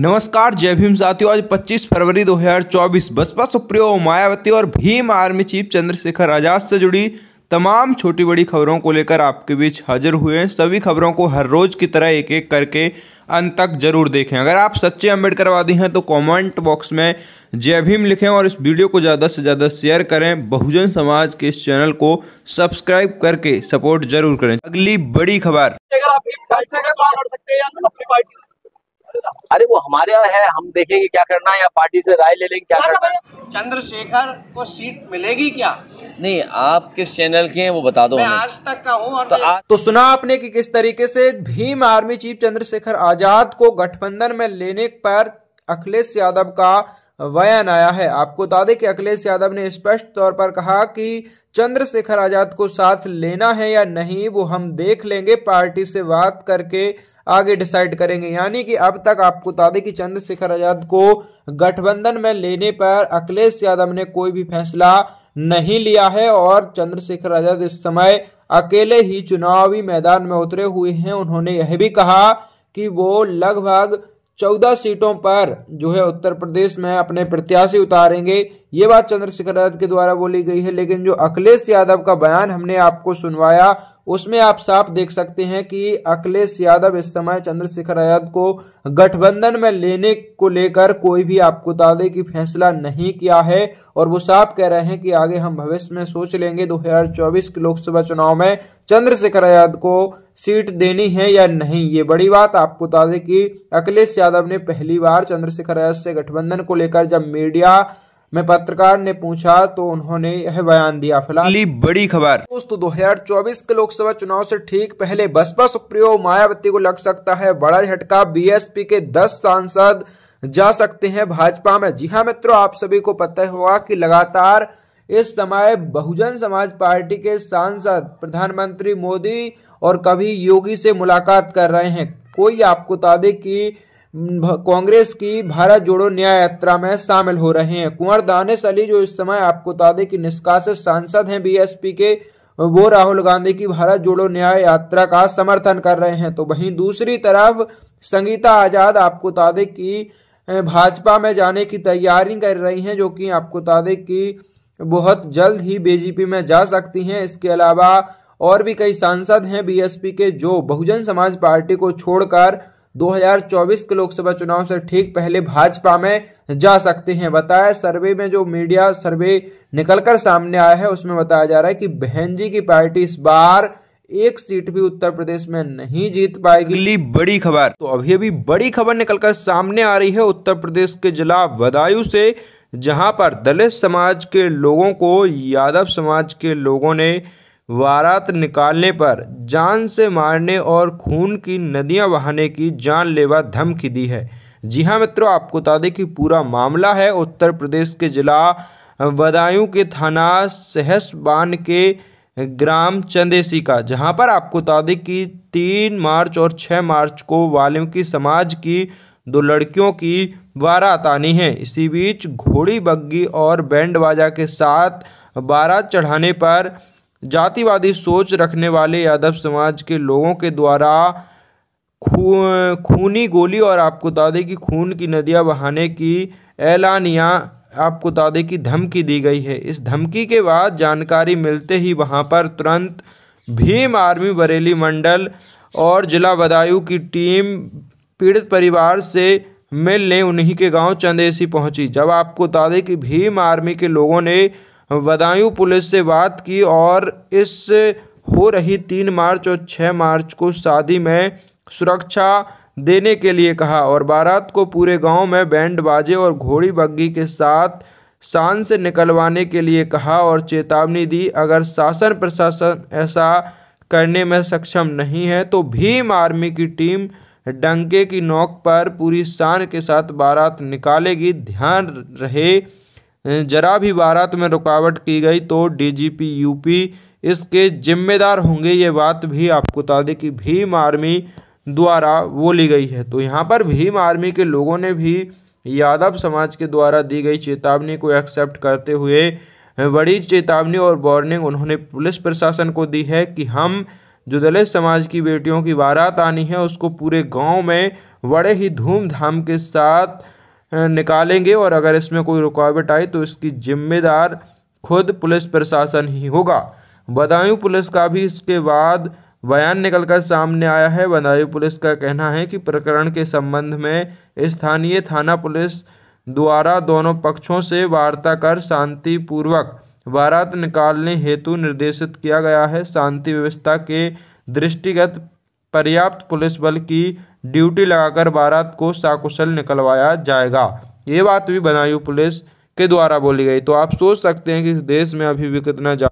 नमस्कार जय भीम साथियों आज 25 फरवरी 2024 बसपा सुप्रियो मायावती और भीम आर्मी चीफ चंद्रशेखर आजाद से जुड़ी तमाम छोटी बड़ी खबरों को लेकर आपके बीच हाजिर हुए हैं सभी खबरों को हर रोज की तरह एक एक करके अंत तक जरूर देखें अगर आप सच्चे अम्बेडकरवादी हैं तो कमेंट बॉक्स में जय भीम लिखें और इस वीडियो को ज़्यादा से ज़्यादा शेयर करें बहुजन समाज के इस चैनल को सब्सक्राइब करके सपोर्ट जरूर करें अगली बड़ी खबर अरे वो हमारे यहाँ है हम देखेंगे क्या करना है या पार्टी से राय ले लेंगे क्या हाँ, तो करना है चंद्रशेखर को सीट मिलेगी क्या नहीं आप किस चैनल के हैं वो बता दो मैं आज तक का हूँ तो, तो सुना आपने कि किस तरीके से भीम आर्मी चीफ चंद्रशेखर आजाद को गठबंधन में लेने पर अखिलेश यादव का बयान आया है आपको बता दें कि अखिलेश यादव ने स्पष्ट तौर पर कहा कि चंद्रशेखर आजाद को साथ लेना है या नहीं वो हम देख लेंगे पार्टी से बात करके आगे डिसाइड करेंगे यानी कि अब तक आपको बता दें कि चंद्रशेखर आजाद को गठबंधन में लेने पर अखिलेश यादव ने कोई भी फैसला नहीं लिया है और चंद्रशेखर आजाद इस समय अकेले ही चुनावी मैदान में उतरे हुए हैं उन्होंने यह भी कहा कि वो लगभग चौदह सीटों पर जो है उत्तर प्रदेश में अपने प्रत्याशी उतारेंगे ये बात चंद्रशेखर आजाद के द्वारा बोली गई है लेकिन जो अखिलेश यादव का बयान हमने आपको सुनवाया उसमें आप साफ देख सकते हैं कि अखिलेश यादव इस समय चंद्रशेखर आजाद को गठबंधन में लेने को लेकर कोई भी आपको दे की फैसला नहीं किया है और वो साफ कह रहे हैं कि आगे हम भविष्य में सोच लेंगे 2024 के लोकसभा चुनाव में चंद्रशेखर आजाद को सीट देनी है या नहीं ये बड़ी बात आपको बता दें कि अखिलेश यादव ने पहली बार चंद्रशेखर आजाद से गठबंधन को लेकर जब मीडिया में पत्रकार ने पूछा तो उन्होंने यह बयान दिया फिलहाल बड़ी खबर दोस्तों दो हजार चौबीस के लोकसभा चुनाव से ठीक पहले बसपा सुप्रियो मायावती को लग सकता है बड़ा झटका बीएसपी के दस सांसद जा सकते हैं भाजपा में जी हाँ मित्रों आप सभी को पता होगा कि लगातार इस समय बहुजन समाज पार्टी के सांसद प्रधानमंत्री मोदी और कभी योगी से मुलाकात कर रहे हैं कोई आपको बता दे की कांग्रेस की भारत जोड़ो न्याय यात्रा में शामिल हो रहे हैं कुंवर दानिश अली जो इस समय आपको बता दें कि निष्कासित सांसद हैं बीएसपी के वो राहुल गांधी की भारत जोड़ो न्याय यात्रा का समर्थन कर रहे हैं तो वहीं दूसरी तरफ संगीता आजाद आपको बता दें कि भाजपा में जाने की तैयारी कर रही हैं जो कि आपको बता दें कि बहुत जल्द ही बीजेपी में जा सकती हैं इसके अलावा और भी कई सांसद हैं बीएसपी के जो बहुजन समाज पार्टी को छोड़कर 2024 के लोकसभा चुनाव से ठीक पहले भाजपा में जा सकते हैं बताया सर्वे में जो मीडिया सर्वे निकलकर सामने आया है उसमें बताया जा रहा है कि बहन जी की पार्टी इस बार एक सीट भी उत्तर प्रदेश में नहीं जीत पाएगी बड़ी खबर तो अभी अभी बड़ी खबर निकलकर सामने आ रही है उत्तर प्रदेश के जिला बदायूं से जहां पर दलित समाज के लोगों को यादव समाज के लोगों ने वारात निकालने पर जान से मारने और खून की नदियां बहाने की जानलेवा धमकी दी है जी हाँ मित्रों आपको बता दें कि पूरा मामला है उत्तर प्रदेश के जिला बदायूं के थाना सहसबान के ग्राम चंदेसी का जहां पर आपको बता दें कि तीन मार्च और छः मार्च को वाल्मीकि समाज की दो लड़कियों की बारात आनी है इसी बीच घोड़ी बग्गी और बैंड बाजा के साथ बारात चढ़ाने पर जातिवादी सोच रखने वाले यादव समाज के लोगों के द्वारा खू खूनी गोली और आपको बता दें कि खून की नदियां बहाने की ऐलानिया आपको बता दें कि धमकी दी गई है इस धमकी के बाद जानकारी मिलते ही वहां पर तुरंत भीम आर्मी बरेली मंडल और जिला बदायूं की टीम पीड़ित परिवार से मिलने उन्हीं के गांव चंदेसी पहुंची जब आपको बता दें कि भीम आर्मी के लोगों ने बदायूं पुलिस से बात की और इस हो रही तीन मार्च और छः मार्च को शादी में सुरक्षा देने के लिए कहा और बारात को पूरे गांव में बैंड बाजे और घोड़ी बग्घी के साथ शान से निकलवाने के लिए कहा और चेतावनी दी अगर शासन प्रशासन ऐसा करने में सक्षम नहीं है तो भीम आर्मी की टीम डंके की नोक पर पूरी शान के साथ बारात निकालेगी ध्यान रहे जरा भी बारात में रुकावट की गई तो डीजीपी यूपी इसके जिम्मेदार होंगे ये बात भी आपको बता दें कि भीम आर्मी द्वारा बोली गई है तो यहाँ पर भीम आर्मी के लोगों ने भी यादव समाज के द्वारा दी गई चेतावनी को एक्सेप्ट करते हुए बड़ी चेतावनी और वार्निंग उन्होंने पुलिस प्रशासन को दी है कि हम जो दलित समाज की बेटियों की बारात आनी है उसको पूरे गांव में बड़े ही धूमधाम के साथ निकालेंगे और अगर इसमें कोई रुकावट आई तो इसकी जिम्मेदार खुद पुलिस प्रशासन ही होगा बदायूं पुलिस का भी इसके बाद बयान निकलकर सामने आया है बदायूं पुलिस का कहना है कि प्रकरण के संबंध में स्थानीय थाना पुलिस द्वारा दोनों पक्षों से वार्ता कर शांतिपूर्वक वारात निकालने हेतु निर्देशित किया गया है शांति व्यवस्था के दृष्टिगत पर्याप्त पुलिस बल की ड्यूटी लगाकर बारात को साकुशल निकलवाया जाएगा ये बात भी बनायू पुलिस के द्वारा बोली गई तो आप सोच सकते हैं कि इस देश में अभी भी कितना